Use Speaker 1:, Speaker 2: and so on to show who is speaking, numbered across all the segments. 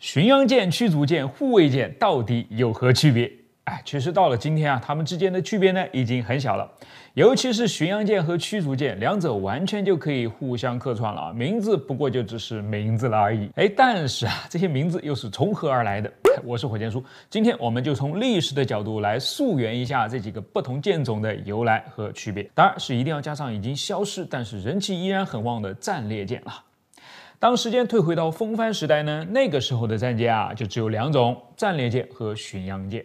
Speaker 1: 巡洋舰、驱逐舰、护卫舰到底有何区别？哎，其实到了今天啊，它们之间的区别呢已经很小了，尤其是巡洋舰和驱逐舰，两者完全就可以互相客串了啊，名字不过就只是名字了而已。哎，但是啊，这些名字又是从何而来的？我是火箭叔，今天我们就从历史的角度来溯源一下这几个不同舰种的由来和区别，当然是一定要加上已经消失，但是人气依然很旺的战列舰了。当时间退回到风帆时代呢？那个时候的战舰啊，就只有两种：战列舰和巡洋舰。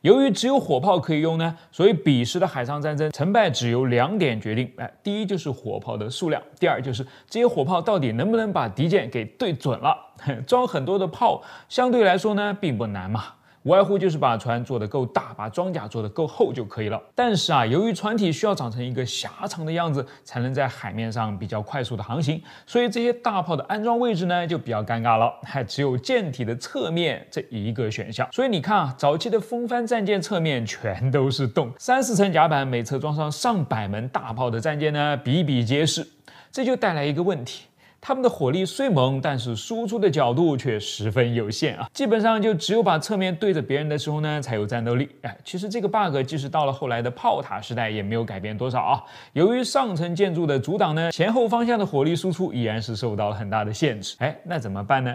Speaker 1: 由于只有火炮可以用呢，所以彼时的海上战争成败只由两点决定：哎，第一就是火炮的数量；第二就是这些火炮到底能不能把敌舰给对准了。装很多的炮，相对来说呢，并不难嘛。无外乎就是把船做得够大，把装甲做得够厚就可以了。但是啊，由于船体需要长成一个狭长的样子，才能在海面上比较快速的航行，所以这些大炮的安装位置呢就比较尴尬了，还只有舰体的侧面这一个选项。所以你看啊，早期的风帆战舰侧面全都是洞，三四层甲板每侧装上上百门大炮的战舰呢比比皆是。这就带来一个问题。他们的火力虽猛，但是输出的角度却十分有限啊，基本上就只有把侧面对着别人的时候呢，才有战斗力。哎，其实这个 bug 即使到了后来的炮塔时代，也没有改变多少啊。由于上层建筑的阻挡呢，前后方向的火力输出依然是受到了很大的限制。哎，那怎么办呢？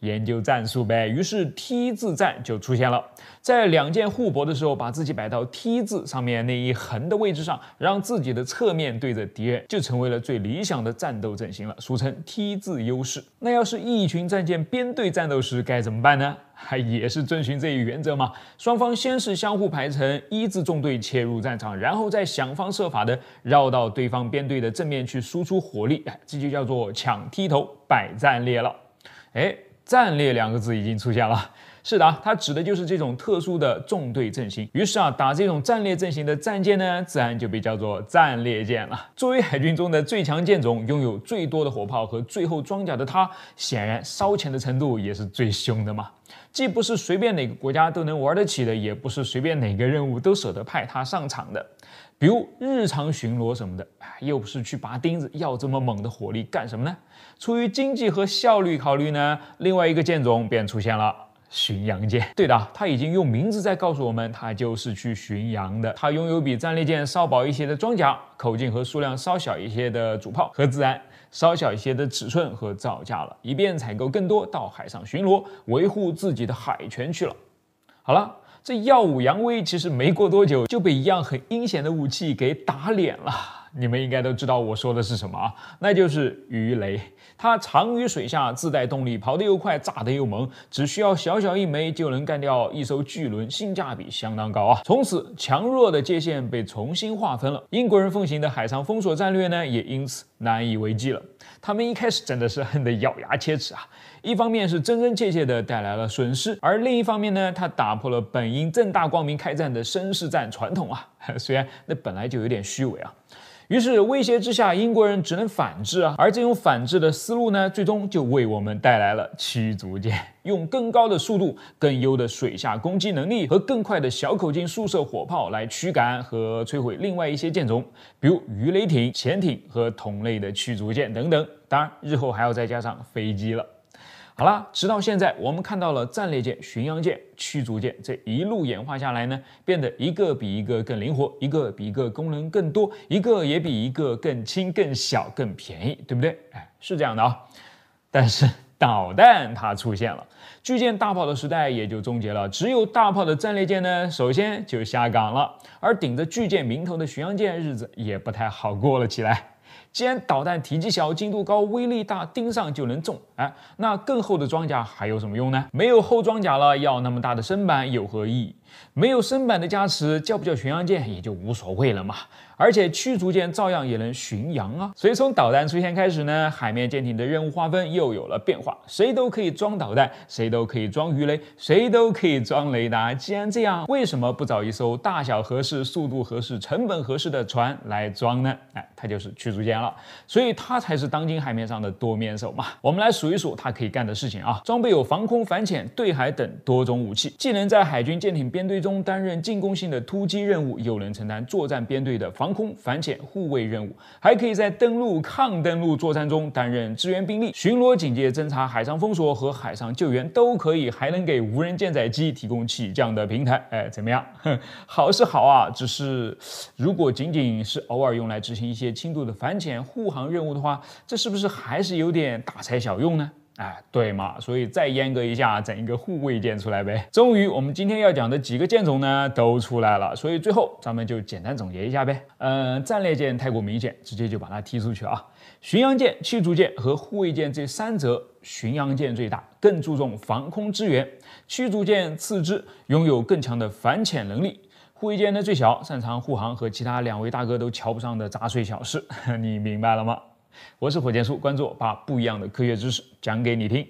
Speaker 1: 研究战术呗，于是 T 字战就出现了。在两舰互搏的时候，把自己摆到 T 字上面那一横的位置上，让自己的侧面对着敌人，就成为了最理想的战斗阵型了，俗称 T 字优势。那要是一群战舰编队战斗时该怎么办呢？还 也是遵循这一原则嘛，双方先是相互排成一字纵队切入战场，然后再想方设法的绕到对方编队的正面去输出火力，这就叫做抢梯头摆战列了。哎。战列两个字已经出现了，是的，它指的就是这种特殊的纵队阵型。于是啊，打这种战列阵型的战舰呢，自然就被叫做战列舰了。作为海军中的最强舰种，拥有最多的火炮和最后装甲的它，显然烧钱的程度也是最凶的嘛。既不是随便哪个国家都能玩得起的，也不是随便哪个任务都舍得派他上场的。比如日常巡逻什么的，哎，又不是去拔钉子，要这么猛的火力干什么呢？出于经济和效率考虑呢，另外一个舰种便出现了巡洋舰。对的，他已经用名字在告诉我们，他就是去巡洋的。他拥有比战列舰稍薄一些的装甲，口径和数量稍小一些的主炮和自然稍小一些的尺寸和造价了，以便采购更多到海上巡逻，维护自己的海权去了。好了，这耀武扬威，其实没过多久就被一样很阴险的武器给打脸了。你们应该都知道我说的是什么啊？那就是鱼雷，它藏于水下，自带动力，跑得又快，炸得又猛，只需要小小一枚就能干掉一艘巨轮，性价比相当高啊！从此，强弱的界限被重新划分了。英国人奉行的海上封锁战略呢，也因此难以为继了。他们一开始真的是恨得咬牙切齿啊！一方面是真真切切的带来了损失，而另一方面呢，它打破了本应正大光明开战的绅士战传统啊，虽然那本来就有点虚伪啊。于是威胁之下，英国人只能反制啊！而这种反制的思路呢，最终就为我们带来了驱逐舰，用更高的速度、更优的水下攻击能力和更快的小口径速射火炮来驱赶和摧毁另外一些舰种，比如鱼雷艇、潜艇和同类的驱逐舰等等。当然，日后还要再加上飞机了。好了，直到现在，我们看到了战列舰、巡洋舰、驱逐舰，这一路演化下来呢，变得一个比一个更灵活，一个比一个功能更多，一个也比一个更轻、更小、更便宜，对不对？哎，是这样的啊。但是导弹它出现了，巨舰大炮的时代也就终结了。只有大炮的战列舰呢，首先就下岗了，而顶着巨舰名头的巡洋舰，日子也不太好过了起来。既然导弹体积小、精度高、威力大，盯上就能中，哎，那更厚的装甲还有什么用呢？没有厚装甲了，要那么大的身板有何意义？没有身板的加持，叫不叫巡洋舰也就无所谓了嘛。而且驱逐舰照样也能巡洋啊。所以从导弹出现开始呢，海面舰艇的任务划分又有了变化。谁都可以装导弹，谁都可以装鱼雷，谁都可以装雷达。既然这样，为什么不找一艘大小合适、速度合适、成本合适的船来装呢？哎，它就是驱逐舰了。所以它才是当今海面上的多面手嘛。我们来数一数它可以干的事情啊，装备有防空、反潜、对海等多种武器，既能在海军舰艇编队中担任进攻性的突击任务，又能承担作战编队的防空、反潜、护卫任务，还可以在登陆、抗登陆作战中担任支援兵力、巡逻、警戒、侦察、海上封锁和海上救援都可以，还能给无人舰载机提供起降的平台。哎，怎么样？好是好啊，只是如果仅仅是偶尔用来执行一些轻度的反潜、护航任务的话，这是不是还是有点大材小用呢？哎，对嘛，所以再阉割一下，整一个护卫舰出来呗。终于，我们今天要讲的几个舰种呢，都出来了。所以最后咱们就简单总结一下呗。嗯，战列舰太过明显，直接就把它踢出去啊。巡洋舰、驱逐舰和护卫舰这三者，巡洋舰最大，更注重防空支援；驱逐舰次之，拥有更强的反潜能力；护卫舰呢最小，擅长护航和其他两位大哥都瞧不上的杂碎小事。你明白了吗？我是火箭叔，关注我，把不一样的科学知识讲给你听。